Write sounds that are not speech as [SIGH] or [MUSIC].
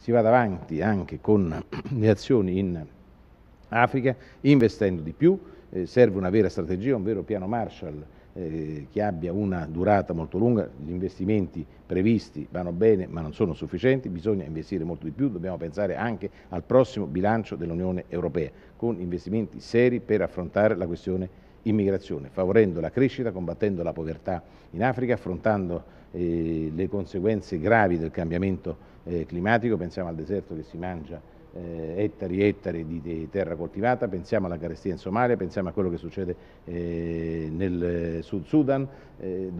si vada avanti anche con [CLEARS THROAT] le azioni in Africa, investendo di più, eh, serve una vera strategia, un vero piano Marshall eh, che abbia una durata molto lunga, gli investimenti previsti vanno bene ma non sono sufficienti, bisogna investire molto di più, dobbiamo pensare anche al prossimo bilancio dell'Unione Europea con investimenti seri per affrontare la questione immigrazione, favorendo la crescita, combattendo la povertà in Africa, affrontando eh, le conseguenze gravi del cambiamento eh, climatico, pensiamo al deserto che si mangia eh, ettari e ettari di, di, terra coltivata, pensiamo alla carestia in Somalia, pensiamo a quello che succede eh, nel eh, Sud Sudan. Eh,